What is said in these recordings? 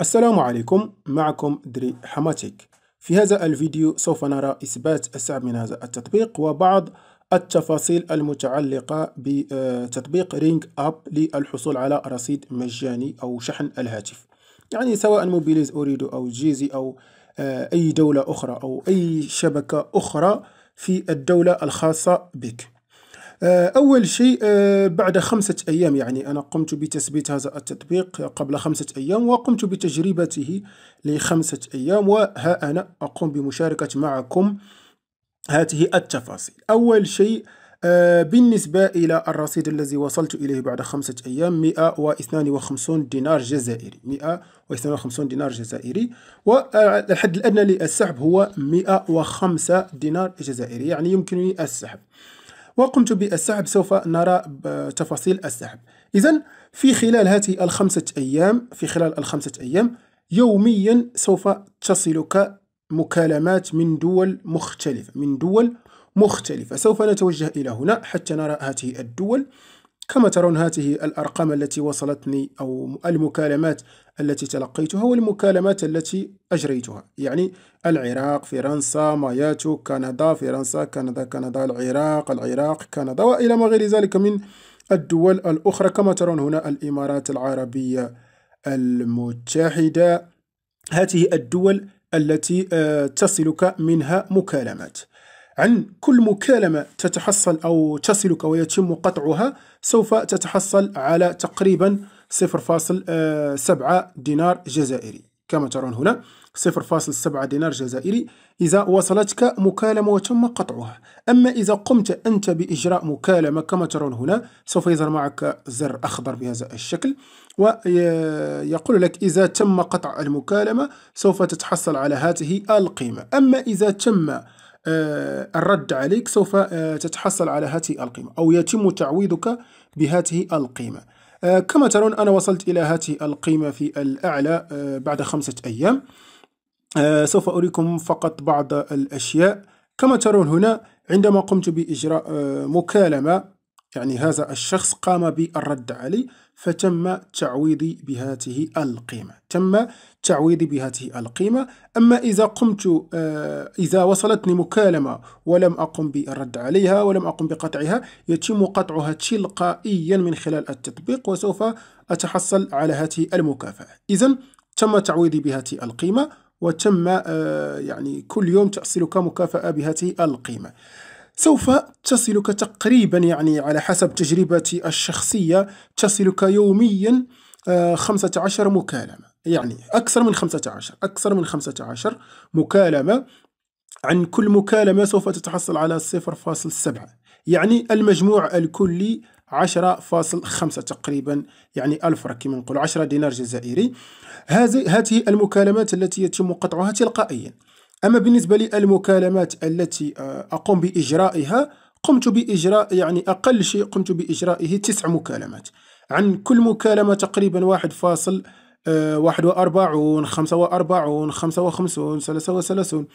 السلام عليكم معكم دري حماتيك في هذا الفيديو سوف نرى إثبات السحب من هذا التطبيق وبعض التفاصيل المتعلقة بتطبيق رينج أب للحصول على رصيد مجاني أو شحن الهاتف يعني سواء موبيليز أوريدو أو جيزي أو آه، أي دولة أخرى أو أي شبكة أخرى في الدولة الخاصة بك آه، أول شيء آه، بعد خمسة أيام يعني أنا قمت بتثبيت هذا التطبيق قبل خمسة أيام وقمت بتجربته لخمسة أيام وها أنا أقوم بمشاركة معكم هذه التفاصيل أول شيء آه، بالنسبة إلى الرصيد الذي وصلت إليه بعد خمسة أيام 152 دينار جزائري 152 دينار جزائري والحد الأدنى للسحب هو 105 دينار جزائري يعني يمكنني السحب وقمت بالسحب سوف نرى آه، تفاصيل السحب إذا في خلال هذه الخمسة أيام في خلال الخمسة أيام يوميا سوف تصلك مكالمات من دول مختلفة من دول مختلفة سوف نتوجه إلى هنا حتى نرى هذه الدول كما ترون هذه الأرقام التي وصلتني أو المكالمات التي تلقيتها والمكالمات التي أجريتها يعني العراق فرنسا ماياتو كندا فرنسا كندا كندا العراق العراق كندا وإلى ما غير ذلك من الدول الأخرى كما ترون هنا الإمارات العربية المتحدة هذه الدول التي آه، تصلك منها مكالمات عن كل مكالمة تتحصل أو تصلك ويتم قطعها سوف تتحصل على تقريبا 0.7 دينار جزائري كما ترون هنا 0.7 دينار جزائري إذا وصلتك مكالمة وتم قطعها أما إذا قمت أنت بإجراء مكالمة كما ترون هنا سوف يظهر معك زر أخضر بهذا الشكل ويقول لك إذا تم قطع المكالمة سوف تتحصل على هذه القيمة أما إذا تم آه، الرد عليك سوف آه، تتحصل على هذه القيمة أو يتم تعويضك بهذه القيمة آه، كما ترون أنا وصلت إلى هذه القيمة في الأعلى بعد خمسة أيام سوف أريكم فقط بعض الأشياء كما ترون هنا عندما قمت بإجراء مكالمة يعني هذا الشخص قام بالرد علي فتم تعويضي بهذه القيمة تم تعويضي بهذه القيمة أما إذا قمت آه، إذا وصلتني مكالمة ولم أقم بالرد عليها ولم أقم بقطعها يتم قطعها تلقائيا من خلال التطبيق وسوف أتحصل على هذه المكافأة إذا تم تعويضي بهذه القيمة وتم آه، يعني كل يوم تحصلك مكافأة بهذه القيمة سوف تصلك تقريبا يعني على حسب تجربتي الشخصية تصلك يوميا 15 آه، مكالمة يعني أكثر من 15 أكثر من 15 مكالمة عن كل مكالمة سوف تتحصل على 0.7 يعني المجموع الكلي 10.5 تقريبا يعني ألف كما نقول 10 دينار جزائري هذه المكالمات التي يتم قطعها تلقائيا أما بالنسبة للمكالمات التي آه، أقوم بإجرائها قمت بإجراء يعني أقل شيء قمت بإجرائه تسع مكالمات عن كل مكالمة تقريبا واحد فاصل آه، واحد وأربعون خمسة وأربعون خمسة وخمسون ثلاثة وثلاثون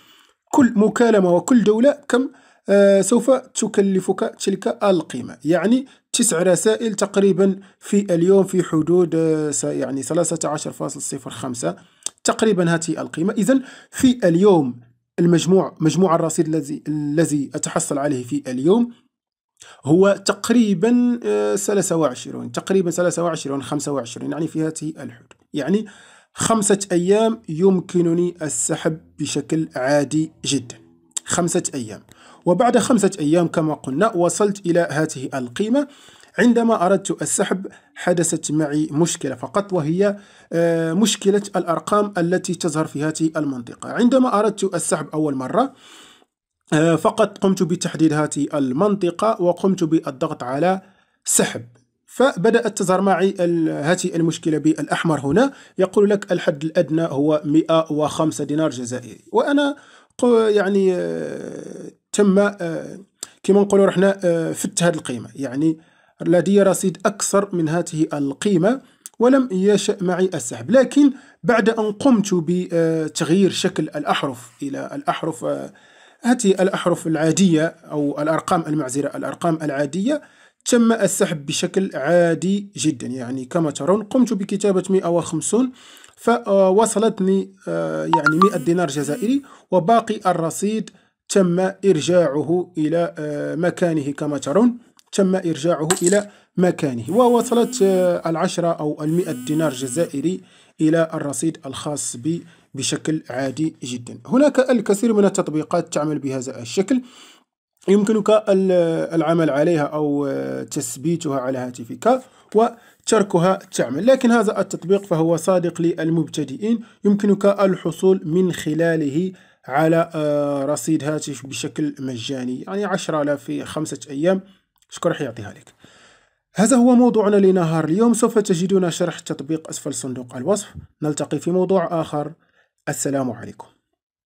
كل مكالمة وكل دولة كم آه، سوف تكلفك تلك القيمة يعني تسع رسائل تقريبا في اليوم في حدود يعني ثلاثة عشر فاصل صفر خمسة تقريبا هذه القيمة إذا في اليوم المجموع مجموع الرصيد الذي الذي أتحصل عليه في اليوم هو تقريبا 23 آه، تقريبا 23 25 يعني في هذه الحدود يعني خمسة أيام يمكنني السحب بشكل عادي جدا خمسة أيام وبعد خمسة أيام كما قلنا وصلت إلى هذه القيمة عندما أردت السحب حدثت معي مشكلة فقط وهي آه، مشكلة الأرقام التي تظهر في هذه المنطقة عندما أردت السحب أول مرة آه، فقط قمت بتحديد هذه المنطقة وقمت بالضغط على سحب فبدأت تظهر معي هذه المشكلة بالأحمر هنا يقول لك الحد الأدنى هو 105 دينار جزائري وأنا يعني آه، تم كما نقولوا رحنا فت هذه القيمة يعني لدي رصيد أكثر من هذه القيمة ولم يشأ معي السحب لكن بعد أن قمت بتغيير شكل الأحرف إلى الأحرف آه، هذه الأحرف العادية أو الأرقام المعزرة الأرقام العادية تم السحب بشكل عادي جدا يعني كما ترون قمت بكتابة 150 فوصلتني آه، يعني 100 دينار جزائري وباقي الرصيد تم إرجاعه إلى آه، مكانه كما ترون تم إرجاعه إلى مكانه ووصلت آه، العشرة أو المئة دينار جزائري إلى الرصيد الخاص بي بشكل عادي جدا هناك الكثير من التطبيقات تعمل بهذا الشكل يمكنك آه، العمل عليها أو آه، تثبيتها على هاتفك وتركها تعمل لكن هذا التطبيق فهو صادق للمبتدئين يمكنك الحصول من خلاله على رصيد هاتف بشكل مجاني يعني 10000 في خمسة أيام شكون راح يعطيها لك هذا هو موضوعنا لنهار اليوم سوف تجدون شرح تطبيق أسفل صندوق الوصف نلتقي في موضوع آخر السلام عليكم